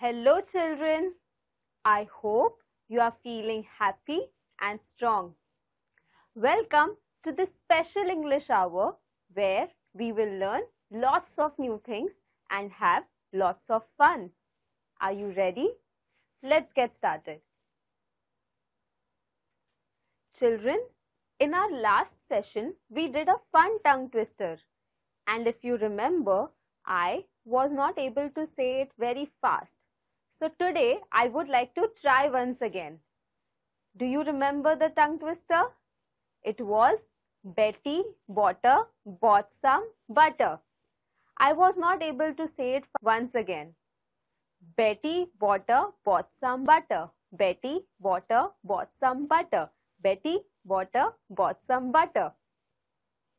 Hello children, I hope you are feeling happy and strong. Welcome to this special English hour where we will learn lots of new things and have lots of fun. Are you ready? Let's get started. Children, in our last session, we did a fun tongue twister. And if you remember, I was not able to say it very fast. So today, I would like to try once again. Do you remember the tongue twister? It was Betty Water bought some butter. I was not able to say it once again. Betty Water bought some butter. Betty Water bought some butter. Betty Water bought some butter.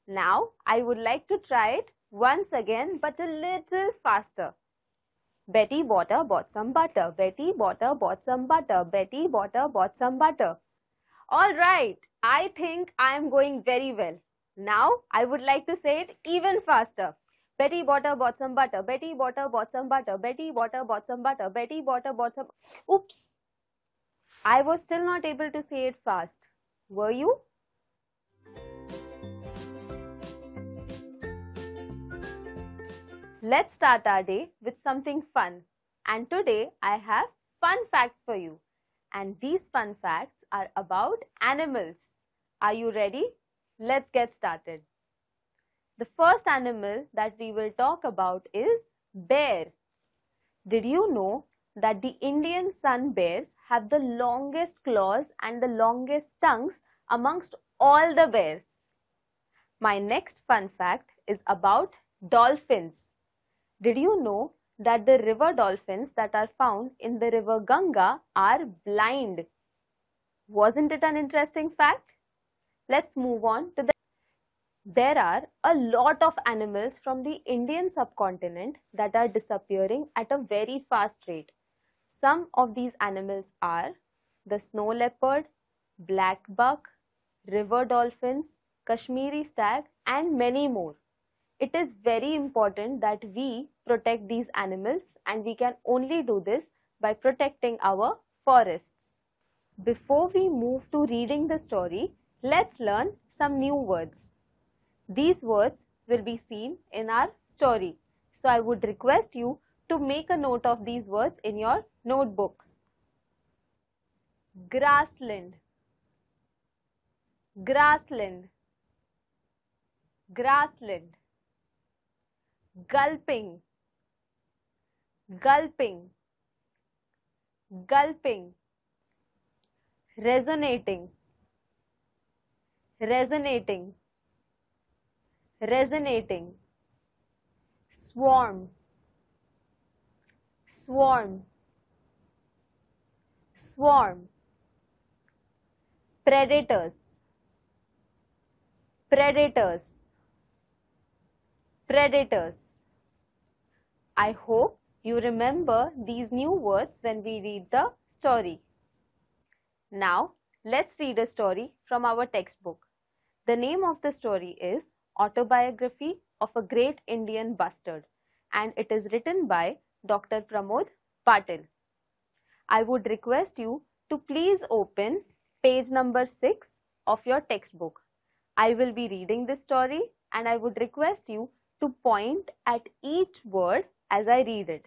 Now I would like to try it once again but a little faster. Betty Water bought some butter. Betty Water bought some butter. Betty Water bought some butter. All right. I think I am going very well. Now, I would like to say it even faster. Betty Botter bought some butter. Betty Botter bought some butter. Betty Botter bought some butter. Betty Botter bought some. Oops. I was still not able to say it fast. Were you? Let's start our day with something fun. And today I have fun facts for you. And these fun facts are about animals. Are you ready? Let's get started. The first animal that we will talk about is bear. Did you know that the Indian sun bears have the longest claws and the longest tongues amongst all the bears? My next fun fact is about dolphins. Did you know that the river dolphins that are found in the river Ganga are blind? Wasn't it an interesting fact? Let's move on to the there are a lot of animals from the Indian subcontinent that are disappearing at a very fast rate. Some of these animals are the snow leopard, black buck, river dolphins, Kashmiri stag and many more. It is very important that we protect these animals and we can only do this by protecting our forests. Before we move to reading the story, Let's learn some new words. These words will be seen in our story. So I would request you to make a note of these words in your notebooks. Grassland Grassland Grassland Gulping Gulping Gulping Resonating resonating resonating swarm swarm swarm predators predators predators i hope you remember these new words when we read the story now let's read a story from our textbook the name of the story is Autobiography of a Great Indian Bastard and it is written by Dr. Pramod Patil. I would request you to please open page number 6 of your textbook. I will be reading this story and I would request you to point at each word as I read it.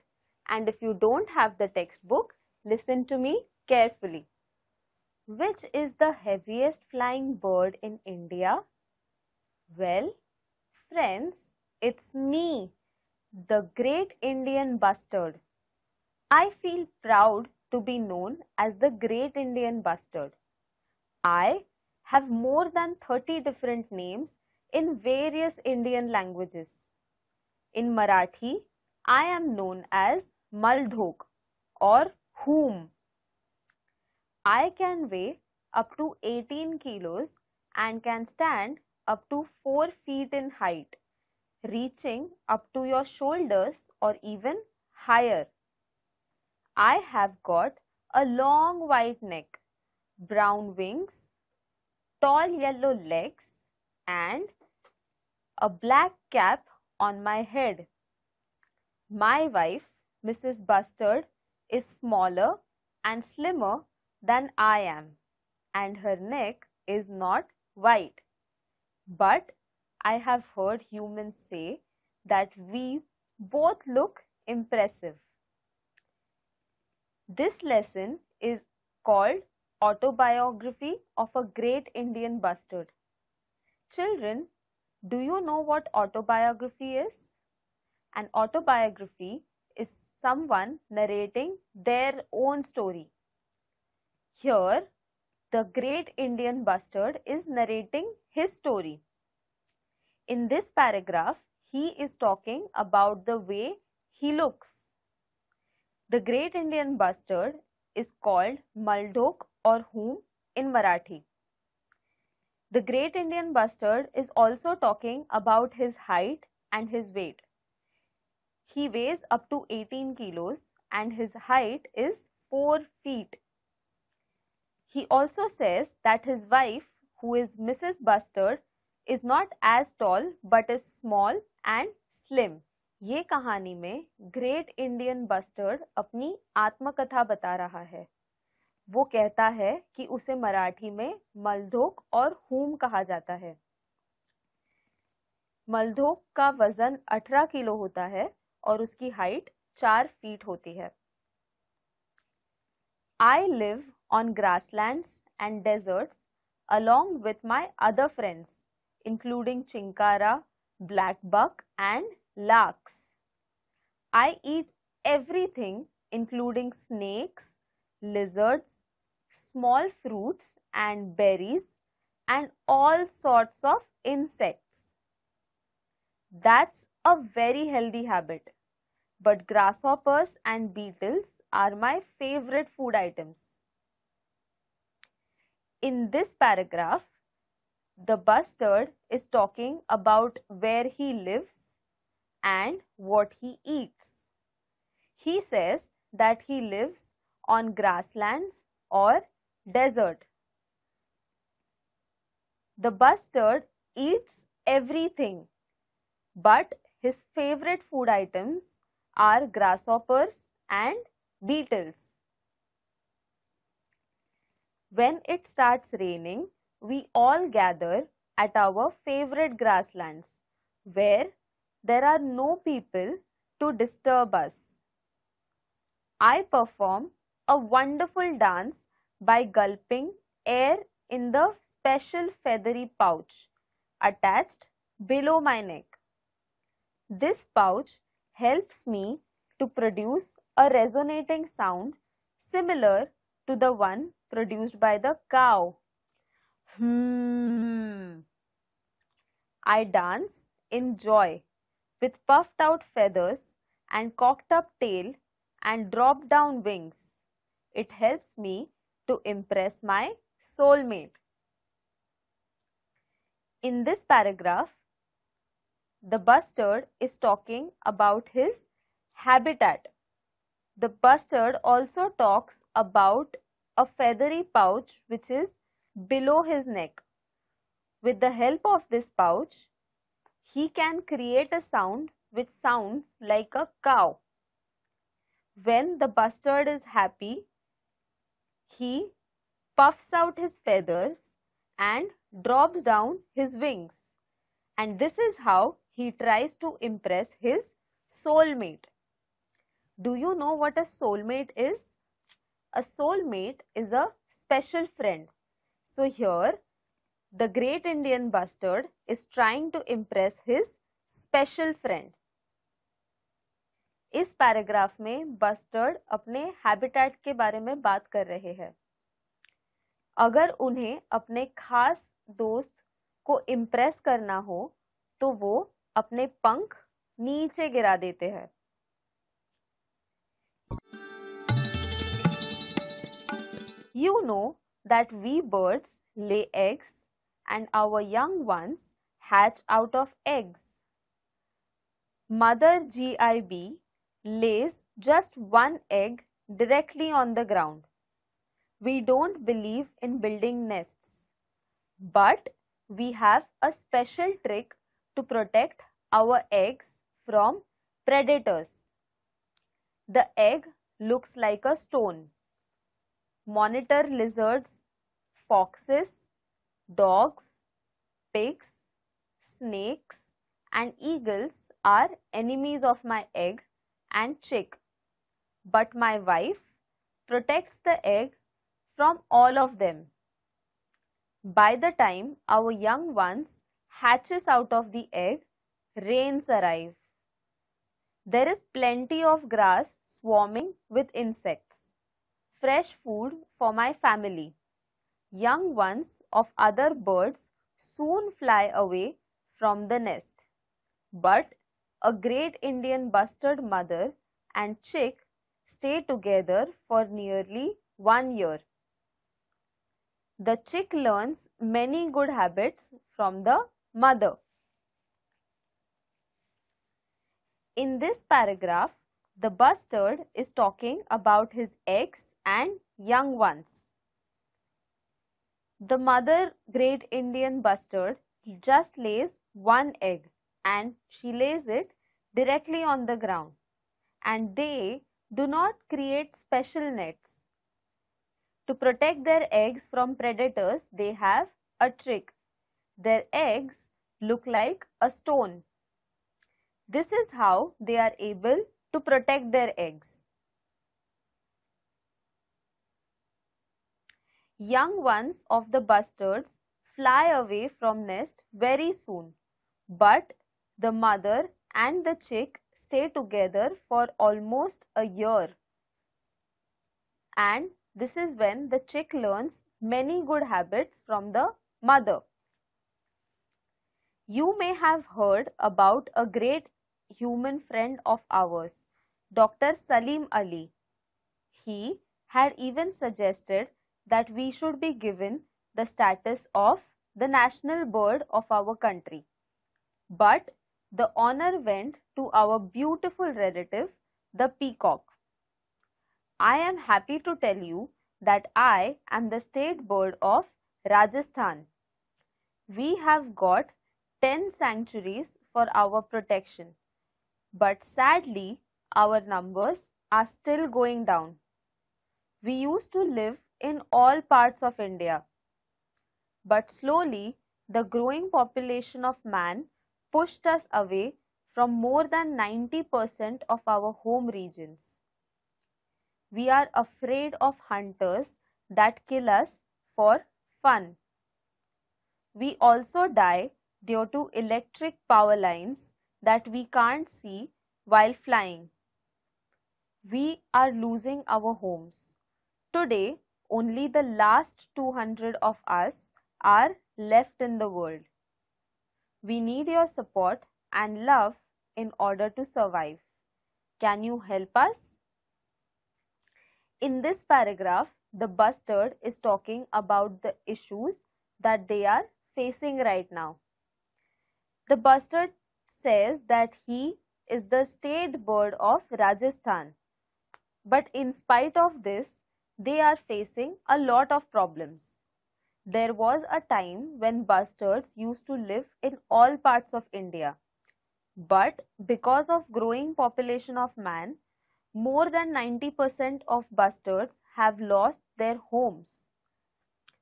And if you don't have the textbook, listen to me carefully. Which is the heaviest flying bird in India? Well, friends, it's me, the great Indian bustard. I feel proud to be known as the great Indian bustard. I have more than 30 different names in various Indian languages. In Marathi, I am known as Maldhok or Hoom. I can weigh up to 18 kilos and can stand up to 4 feet in height, reaching up to your shoulders or even higher. I have got a long white neck, brown wings, tall yellow legs and a black cap on my head. My wife, Mrs. Bustard, is smaller and slimmer than I am and her neck is not white. But I have heard humans say that we both look impressive. This lesson is called Autobiography of a Great Indian Bustard. Children, do you know what autobiography is? An autobiography is someone narrating their own story. Here, the great Indian bustard is narrating his story. In this paragraph, he is talking about the way he looks. The great Indian bustard is called Maldok or whom in Marathi. The great Indian bustard is also talking about his height and his weight. He weighs up to 18 kilos and his height is 4 feet. He also says that his wife, who is Mrs. Bustard, is not as tall but is small and slim. ये कहानी में great Indian bustard अपनी आत्मकथा बता रहा है वो कहता है कि उसे मराठी में मलधोक और हुम कहा जाता है मलधोक का वजन 18 किलो होता है और उसकी हाइट 4 फीट होती है I live on grasslands and deserts along with my other friends including chinkara, black buck and larks. I eat everything including snakes, lizards, small fruits and berries and all sorts of insects. That's a very healthy habit. But grasshoppers and beetles are my favorite food items in this paragraph, the bustard is talking about where he lives and what he eats. He says that he lives on grasslands or desert. The bustard eats everything, but his favorite food items are grasshoppers and beetles. When it starts raining, we all gather at our favorite grasslands where there are no people to disturb us. I perform a wonderful dance by gulping air in the special feathery pouch attached below my neck. This pouch helps me to produce a resonating sound similar to the one produced by the cow. Hmm. I dance in joy with puffed out feathers and cocked up tail and dropped down wings. It helps me to impress my soulmate. In this paragraph, the bustard is talking about his habitat. The bustard also talks about a feathery pouch which is below his neck. With the help of this pouch, he can create a sound which sounds like a cow. When the bustard is happy, he puffs out his feathers and drops down his wings. And this is how he tries to impress his soulmate. Do you know what a soulmate is? a soulmate is a special friend. So here the great Indian bustard is trying to impress his special friend. इस paragraph में bustard अपने habitat के बारे में बात कर रहे हैं अगर उन्हें अपने खास दोस्त को इम्प्रेस करना हो तो वो अपने पंख नीचे गिरा देते हैं You know that we birds lay eggs and our young ones hatch out of eggs. Mother GIB lays just one egg directly on the ground. We don't believe in building nests, but we have a special trick to protect our eggs from predators. The egg looks like a stone monitor lizards, foxes, dogs, pigs, snakes and eagles are enemies of my egg and chick. But my wife protects the egg from all of them. By the time our young ones hatches out of the egg, rains arrive. There is plenty of grass swarming with insects fresh food for my family. Young ones of other birds soon fly away from the nest. But a great Indian bustard mother and chick stay together for nearly one year. The chick learns many good habits from the mother. In this paragraph, the bustard is talking about his eggs and young ones. The mother great Indian bustard just lays one egg and she lays it directly on the ground and they do not create special nets. To protect their eggs from predators, they have a trick. Their eggs look like a stone. This is how they are able to protect their eggs. Young ones of the bustards fly away from nest very soon, but the mother and the chick stay together for almost a year. And this is when the chick learns many good habits from the mother. You may have heard about a great human friend of ours, Dr. Salim Ali. He had even suggested that we should be given the status of the national bird of our country. But the honor went to our beautiful relative, the peacock. I am happy to tell you that I am the state bird of Rajasthan. We have got 10 sanctuaries for our protection. But sadly, our numbers are still going down. We used to live in all parts of India. But slowly, the growing population of man pushed us away from more than 90% of our home regions. We are afraid of hunters that kill us for fun. We also die due to electric power lines that we can't see while flying. We are losing our homes. Today, only the last 200 of us are left in the world. We need your support and love in order to survive. Can you help us? In this paragraph, the bustard is talking about the issues that they are facing right now. The bustard says that he is the state bird of Rajasthan. But in spite of this, they are facing a lot of problems. There was a time when bustards used to live in all parts of India. But because of growing population of man, more than 90% of bustards have lost their homes.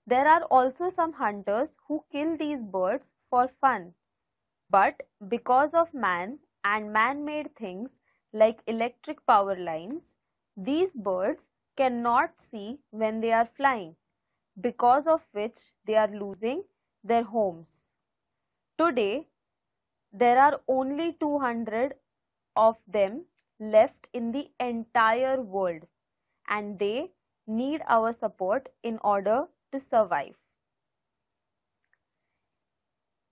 There are also some hunters who kill these birds for fun. But because of man and man-made things like electric power lines, these birds cannot see when they are flying, because of which they are losing their homes. Today, there are only 200 of them left in the entire world and they need our support in order to survive.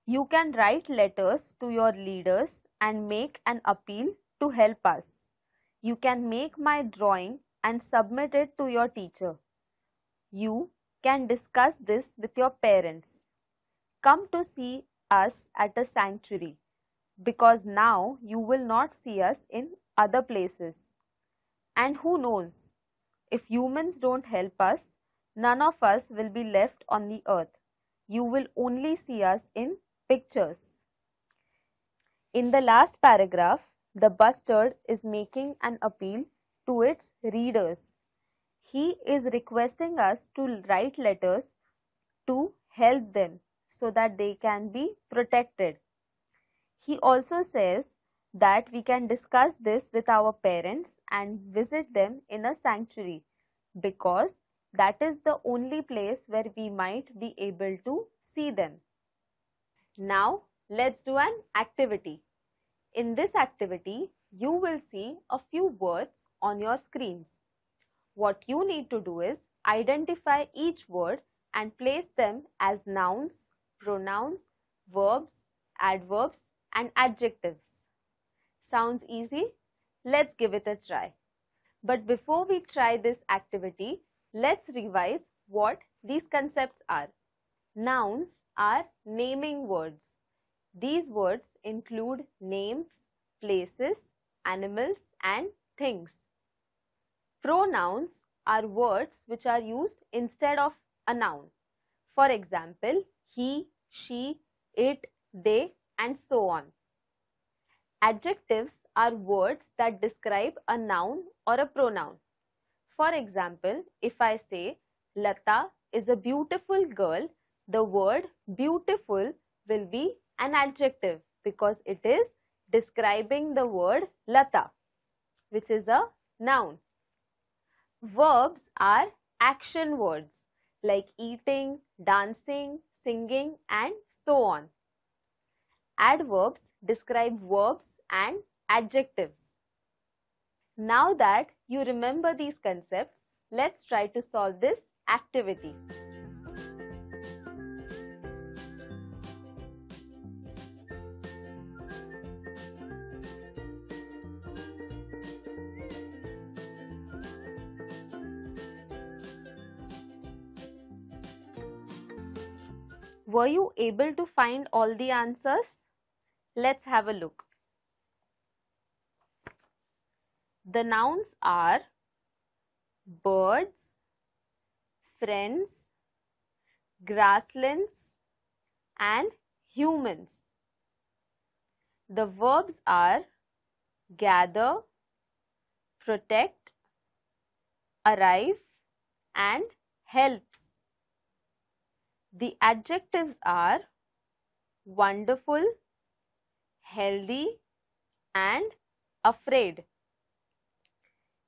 You can write letters to your leaders and make an appeal to help us. You can make my drawing and submit it to your teacher. You can discuss this with your parents. Come to see us at a sanctuary because now you will not see us in other places. And who knows, if humans don't help us, none of us will be left on the earth. You will only see us in pictures. In the last paragraph, the bustard is making an appeal to its readers. He is requesting us to write letters to help them so that they can be protected. He also says that we can discuss this with our parents and visit them in a sanctuary because that is the only place where we might be able to see them. Now let's do an activity. In this activity, you will see a few words on your screens. What you need to do is identify each word and place them as nouns, pronouns, verbs, adverbs and adjectives. Sounds easy? Let's give it a try. But before we try this activity, let's revise what these concepts are. Nouns are naming words. These words include names, places, animals and things. Pronouns are words which are used instead of a noun. For example, he, she, it, they and so on. Adjectives are words that describe a noun or a pronoun. For example, if I say Lata is a beautiful girl, the word beautiful will be an adjective because it is describing the word Lata, which is a noun. Verbs are action words like eating, dancing, singing and so on. Adverbs describe verbs and adjectives. Now that you remember these concepts, let's try to solve this activity. Were you able to find all the answers? Let's have a look. The nouns are birds, friends, grasslands and humans. The verbs are gather, protect, arrive and helps. The adjectives are wonderful, healthy and afraid.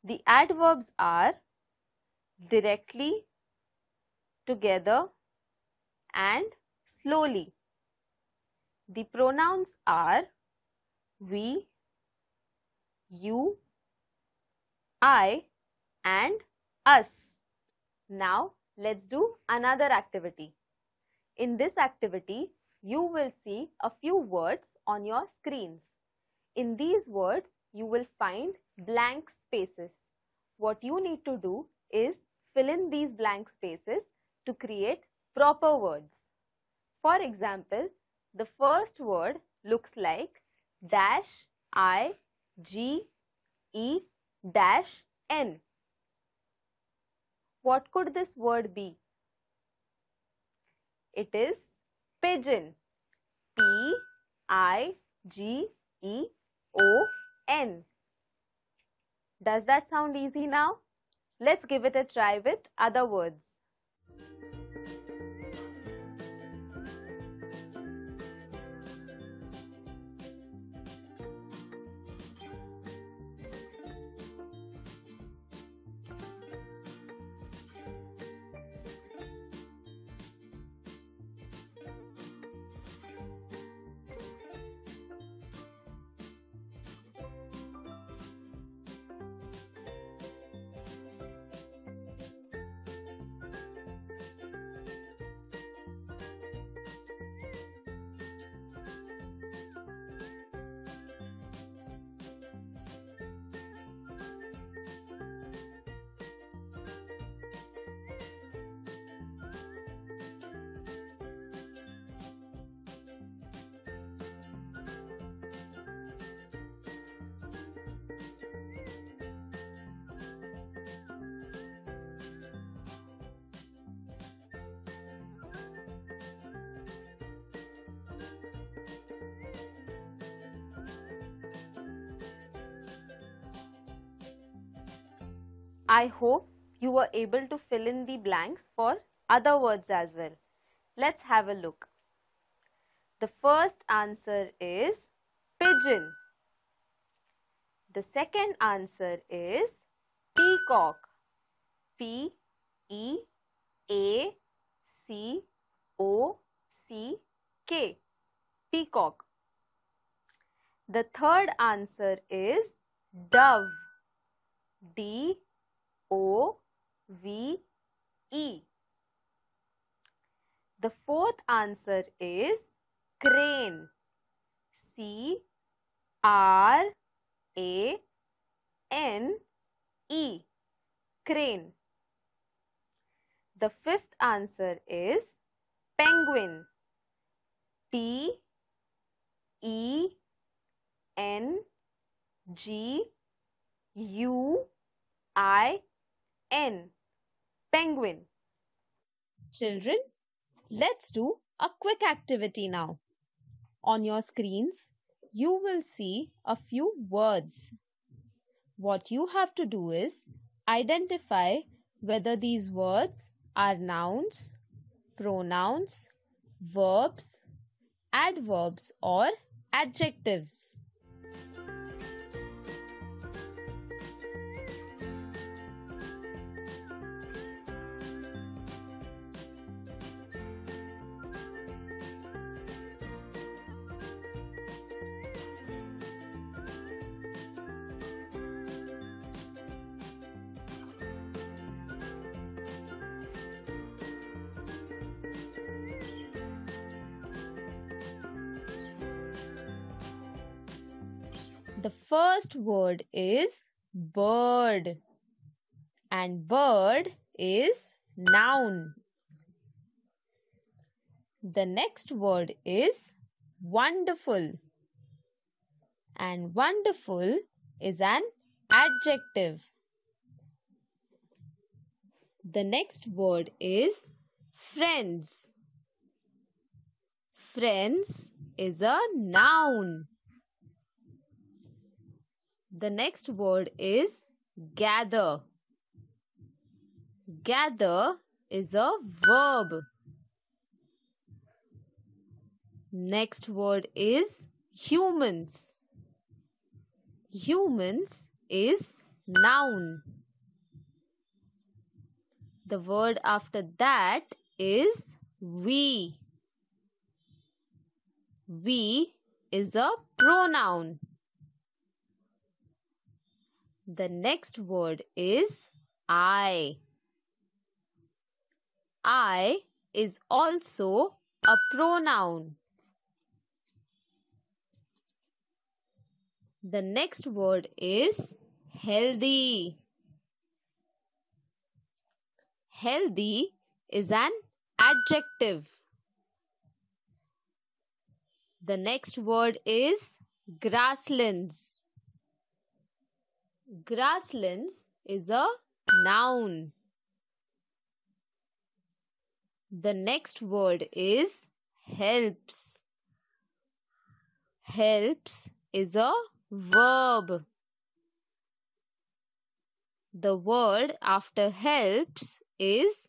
The adverbs are directly, together and slowly. The pronouns are we, you, I and us. Now let's do another activity. In this activity, you will see a few words on your screens. In these words, you will find blank spaces. What you need to do is fill in these blank spaces to create proper words. For example, the first word looks like dash i g e dash n. What could this word be? It is pigeon. P I G E O N. Does that sound easy now? Let's give it a try with other words. I hope you were able to fill in the blanks for other words as well. Let's have a look. The first answer is pigeon. The second answer is peacock. P E A C O C K. Peacock. The third answer is dove. D O V E. The fourth answer is crane. C R A N E. Crane. The fifth answer is penguin. P E N G U I N. Penguin. Children, let's do a quick activity now. On your screens, you will see a few words. What you have to do is identify whether these words are nouns, pronouns, verbs, adverbs, or adjectives. The first word is bird and bird is noun. The next word is wonderful and wonderful is an adjective. The next word is friends. Friends is a noun. The next word is gather. Gather is a verb. Next word is humans. Humans is noun. The word after that is we. We is a pronoun. The next word is I. I is also a pronoun. The next word is healthy. Healthy is an adjective. The next word is grasslands. Grasslands is a noun. The next word is helps. Helps is a verb. The word after helps is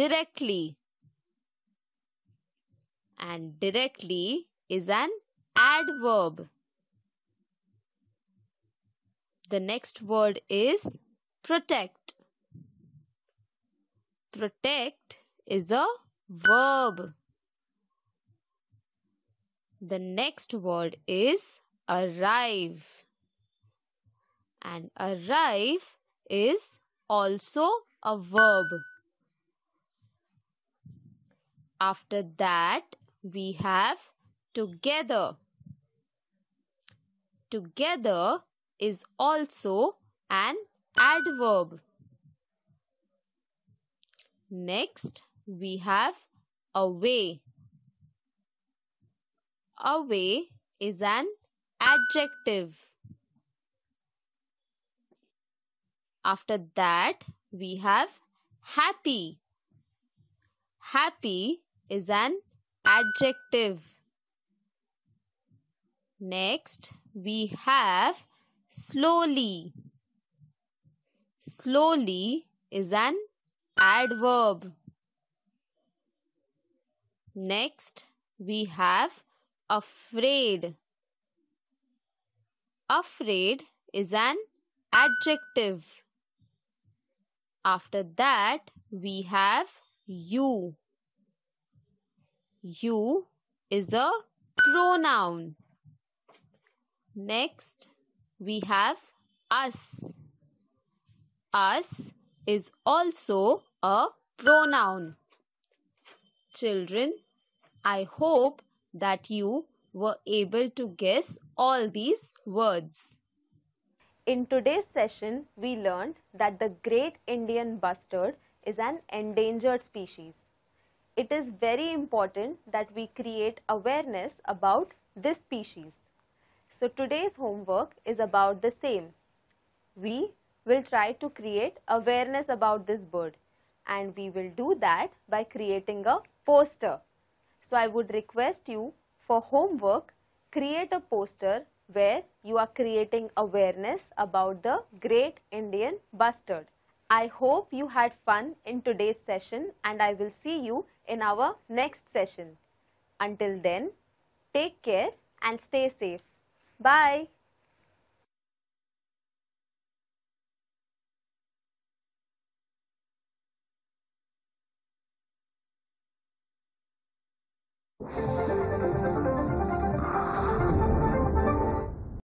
directly. And directly is an adverb. The next word is protect. Protect is a verb. The next word is arrive. And arrive is also a verb. After that, we have together. Together is also an adverb. Next, we have away. Away is an adjective. After that, we have happy. Happy is an adjective. Next, we have slowly. Slowly is an adverb. Next, we have afraid. Afraid is an adjective. After that, we have you. You is a pronoun. Next, we have us. Us is also a pronoun. Children, I hope that you were able to guess all these words. In today's session, we learned that the great Indian bustard is an endangered species. It is very important that we create awareness about this species. So today's homework is about the same. We will try to create awareness about this bird and we will do that by creating a poster. So I would request you for homework, create a poster where you are creating awareness about the great Indian bustard. I hope you had fun in today's session and I will see you in our next session. Until then, take care and stay safe. Bye!